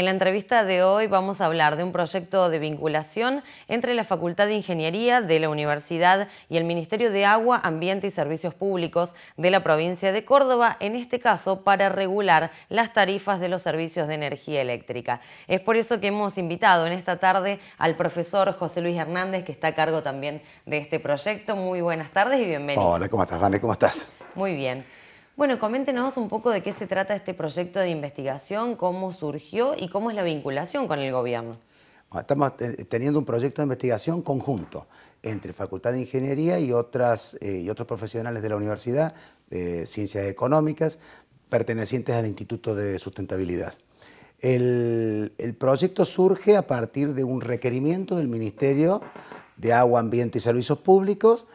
En la entrevista de hoy vamos a hablar de un proyecto de vinculación entre la Facultad de Ingeniería de la Universidad y el Ministerio de Agua, Ambiente y Servicios Públicos de la provincia de Córdoba, en este caso para regular las tarifas de los servicios de energía eléctrica. Es por eso que hemos invitado en esta tarde al profesor José Luis Hernández, que está a cargo también de este proyecto. Muy buenas tardes y bienvenido. Hola, ¿cómo estás, Vane? ¿Cómo estás? Muy bien. Bueno, coméntenos un poco de qué se trata este proyecto de investigación, cómo surgió y cómo es la vinculación con el gobierno. Ah, estamos eh, teniendo un proyecto de investigación conjunto entre Facultad de Ingeniería y, otras, eh, y otros profesionales de la universidad, de Ciencias Económicas, pertenecientes al Instituto de Sustentabilidad. el, proyecto surge a partir de un requerimiento del Ministerio de Agua, Ambiente y Servicios Públicos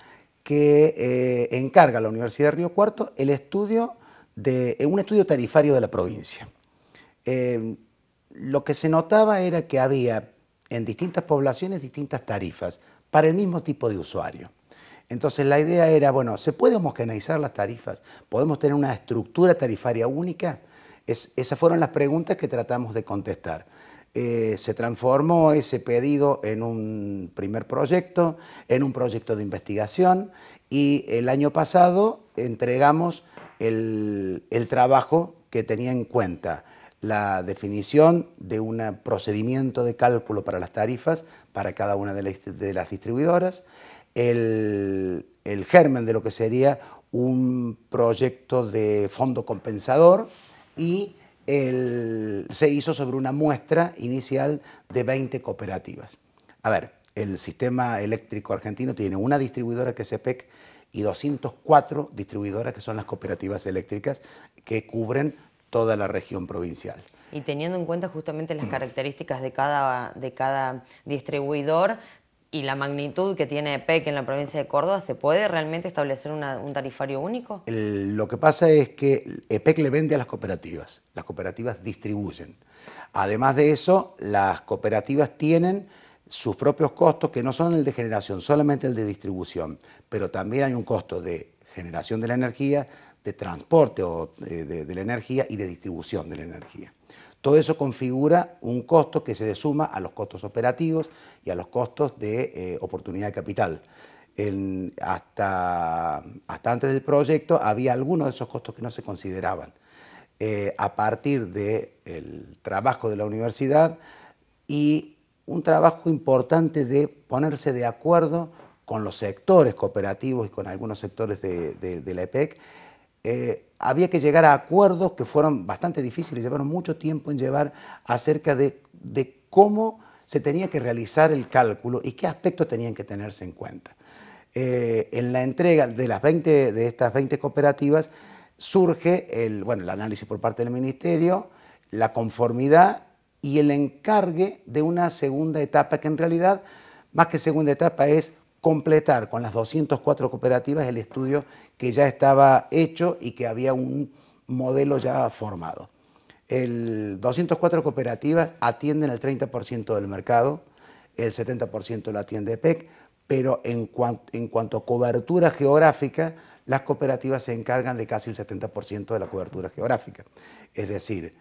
que eh, encarga la Universidad de Río Cuarto el estudio de, eh, un estudio tarifario de la provincia. Eh, lo que se notaba era que había en distintas poblaciones distintas tarifas para el mismo tipo de usuario. Entonces la idea era, bueno, ¿se puede homogeneizar las tarifas? ¿Podemos tener una estructura tarifaria única? esas fueron las preguntas que tratamos de contestar. Eh, se transformó ese pedido en un primer proyecto, en un proyecto de investigación y el año pasado entregamos el, trabajo que tenía en cuenta la definición de un procedimiento de cálculo para las tarifas para cada una de las, distribuidoras, el, el, germen de lo que sería un proyecto de fondo compensador y se hizo sobre una muestra inicial de 20 cooperativas. A ver, el sistema eléctrico argentino tiene una distribuidora que es EPEC y 204 distribuidoras que son las cooperativas eléctricas que cubren toda la región provincial. Y teniendo en cuenta justamente las características de cada, de cada distribuidor, y la magnitud que tiene EPEC en la provincia de Córdoba, ¿se puede realmente establecer un tarifario único? lo que pasa es que EPEC le vende a las cooperativas, las cooperativas distribuyen. Además de eso, las cooperativas tienen sus propios costos que no son el de generación, solamente el de distribución, pero también hay un costo de generación de la energía, de transporte eh, de la energía y de distribución de la energía. Todo eso configura un costo que se suma a los costos operativos y a los costos de eh, oportunidad de capital. hasta, antes del proyecto había algunos de esos costos que no se consideraban. Eh, a partir del trabajo de la universidad y un trabajo importante de ponerse de acuerdo con los sectores cooperativos y con algunos sectores de, la EPEC, eh, había que llegar a acuerdos que fueron bastante difíciles, llevaron mucho tiempo en llevar acerca de, cómo se tenía que realizar el cálculo y qué aspectos tenían que tenerse en cuenta. Eh, en la entrega de, las de estas 20 cooperativas surge el, bueno, el análisis por parte del Ministerio, la conformidad y el encargue de una segunda etapa que en realidad, más que segunda etapa, es completar con las 204 cooperativas el estudio que ya estaba hecho y que había un modelo ya formado. El 204 cooperativas atienden el 30% del mercado, el 70% lo atiende PEC, pero en, cuanto a cobertura geográfica, las cooperativas se encargan de casi el 70% de la cobertura geográfica. Es decir,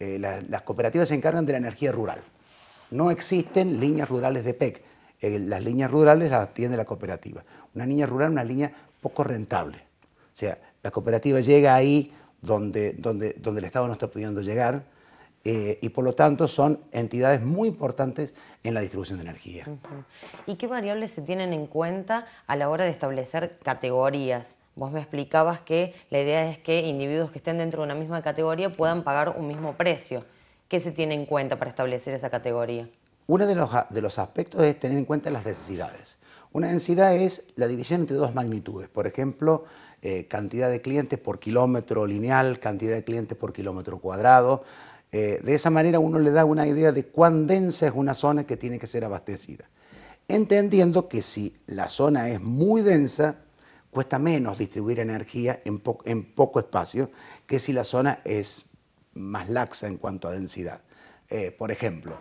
eh, las cooperativas se encargan de la energía rural. No existen líneas rurales de PEC eh, las líneas rurales las atiende la cooperativa. Una línea rural, es una línea poco rentable. O sea, la cooperativa llega ahí donde, el Estado no está pudiendo llegar eh, y por lo tanto son entidades muy importantes en la distribución de energía. ¿Y qué variables se tienen en cuenta a la hora de establecer categorías? Vos me explicabas que la idea es que individuos que estén dentro de una misma categoría puedan pagar un mismo precio. ¿Qué se tiene en cuenta para establecer esa categoría? uno de los, de los aspectos es tener en cuenta las densidades. Una densidad es la división entre dos magnitudes, por ejemplo, eh, cantidad de clientes por kilómetro lineal, cantidad de clientes por kilómetro cuadrado. Eh, de esa manera uno le da una idea de cuán densa es una zona que tiene que ser abastecida. Entendiendo que si la zona es muy densa, cuesta menos distribuir energía en, poco espacio que si la zona es más laxa en cuanto a densidad. Eh, por ejemplo,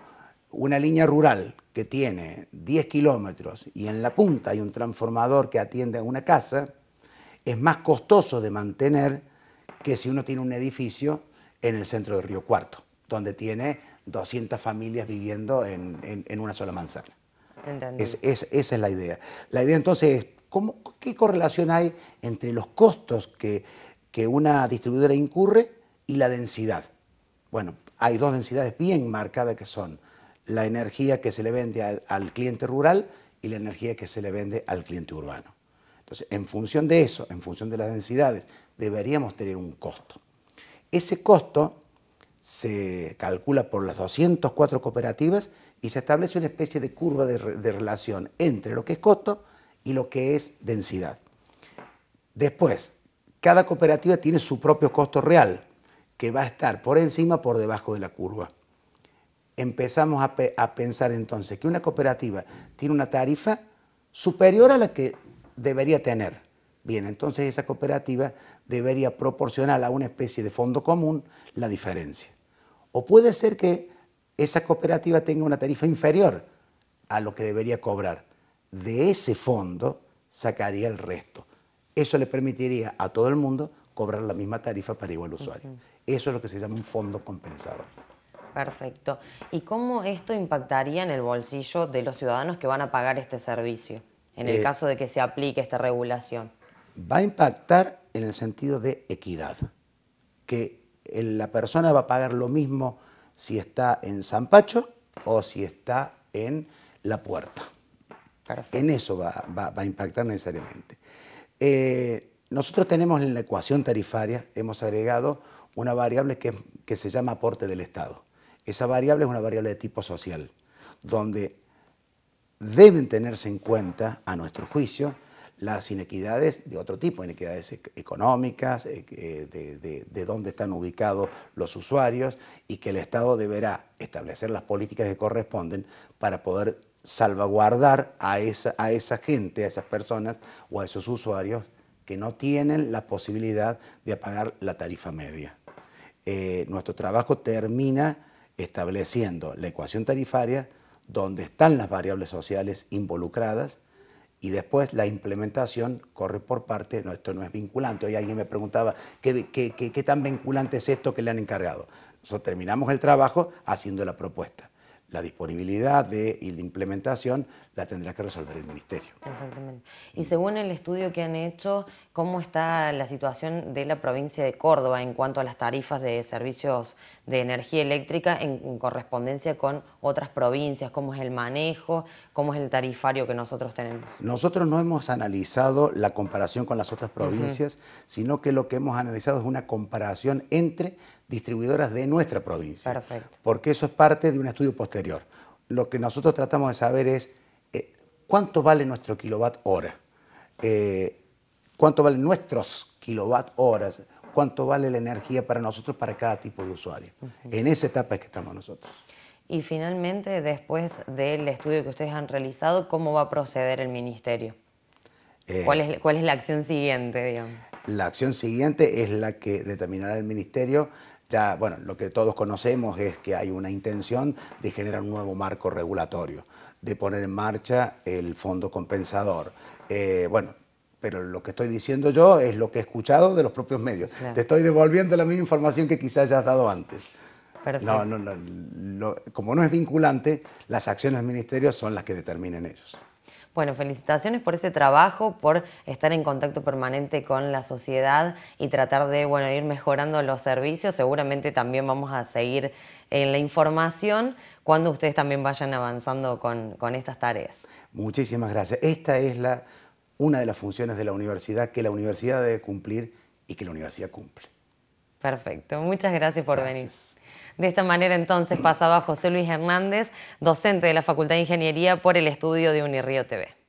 una línea rural que tiene 10 kilómetros y en la punta hay un transformador que atiende a una casa, es más costoso de mantener que si uno tiene un edificio en el centro de Río Cuarto, donde tiene 200 familias viviendo en, una sola manzana. esa es la idea. La idea entonces es, ¿qué correlación hay entre los costos que una distribuidora incurre y la densidad? Bueno, hay dos densidades bien marcadas que son la energía que se le vende al, cliente rural y la energía que se le vende al cliente urbano. Entonces, en función de eso, en función de las densidades, deberíamos tener un costo. Ese costo se calcula por las 204 cooperativas y se establece una especie de curva de, de relación entre lo que es costo y lo que es densidad. Después, cada cooperativa tiene su propio costo real, que va a estar por encima, o por debajo de la curva empezamos a, pensar entonces que una cooperativa tiene una tarifa superior a la que debería tener. Bien, entonces esa cooperativa debería proporcionar a una especie de fondo común la diferencia. O puede ser que esa cooperativa tenga una tarifa inferior a lo que debería cobrar. De ese fondo sacaría el resto. Eso le permitiría a todo el mundo cobrar la misma tarifa para igual usuario. Eso es lo que se llama un fondo compensador. Perfecto. ¿Y cómo esto impactaría en el bolsillo de los ciudadanos que van a pagar este servicio, en el eh, caso de que se aplique esta regulación? Va a impactar en el sentido de equidad, que la persona va a pagar lo mismo si está en Zampacho o si está en La Puerta. En eso va, a impactar necesariamente. Eh, nosotros tenemos en la ecuación tarifaria, hemos agregado una variable que se llama aporte del Estado. Esa variable es una variable de tipo social, donde deben tenerse en cuenta, a nuestro juicio, las inequidades de otro tipo, inequidades e-, económicas, eh, eh, de, de, dónde están ubicados los usuarios y que el Estado deberá establecer las políticas que corresponden para poder salvaguardar a esa, a esa gente, a esas personas o a esos usuarios que no tienen la posibilidad de pagar la tarifa media. Eh, nuestro trabajo termina estableciendo la ecuación tarifaria, donde están las variables sociales involucradas y después la implementación corre por parte, esto no es vinculante. Hoy alguien me preguntaba, ¿qué, qué, tan vinculante es esto que le han encargado? Nosotros terminamos el trabajo haciendo la propuesta. La disponibilidad de, la implementación la tendrá que resolver el Ministerio. Exactamente. Y según el estudio que han hecho, ¿cómo está la situación de la provincia de Córdoba en cuanto a las tarifas de servicios de energía eléctrica en, correspondencia con otras provincias? ¿Cómo es el manejo? ¿Cómo es el tarifario que nosotros tenemos? Nosotros no hemos analizado la comparación con las otras provincias, sino que lo que hemos analizado es una comparación entre distribuidoras de nuestra provincia. Perfecto. Porque eso es parte de un estudio posterior. Lo que nosotros tratamos de saber es cuánto vale nuestro kilowatt hora, eh, cuánto valen nuestros kilowatt horas, cuánto vale la energía para nosotros, para cada tipo de usuario. En esa etapa es que estamos nosotros. Y finalmente, después del estudio que ustedes han realizado, ¿cómo va a proceder el ministerio? Eh, ¿Cuál, es, ¿Cuál es la acción siguiente, digamos? La acción siguiente es la que determinará el ministerio ya, bueno, lo que todos conocemos es que hay una intención de generar un nuevo marco regulatorio de poner en marcha el fondo compensador. Eh, bueno, pero lo que estoy diciendo yo es lo que he escuchado de los propios medios. Te estoy devolviendo la misma información que quizás hayas dado antes. No, no, no como no es vinculante, las acciones del ministerio son las que determinen ellos. Bueno, felicitaciones por este trabajo, por estar en contacto permanente con la sociedad y tratar de bueno, ir mejorando los servicios. Seguramente también vamos a seguir en la información cuando ustedes también vayan avanzando con, estas tareas. Muchísimas gracias. Esta es la, una de las funciones de la universidad que la universidad debe cumplir y que la universidad cumple. Perfecto, muchas gracias por venir. De esta manera entonces pasaba José Luis Hernández, docente de la Facultad de Ingeniería por el estudio de Unirío TV.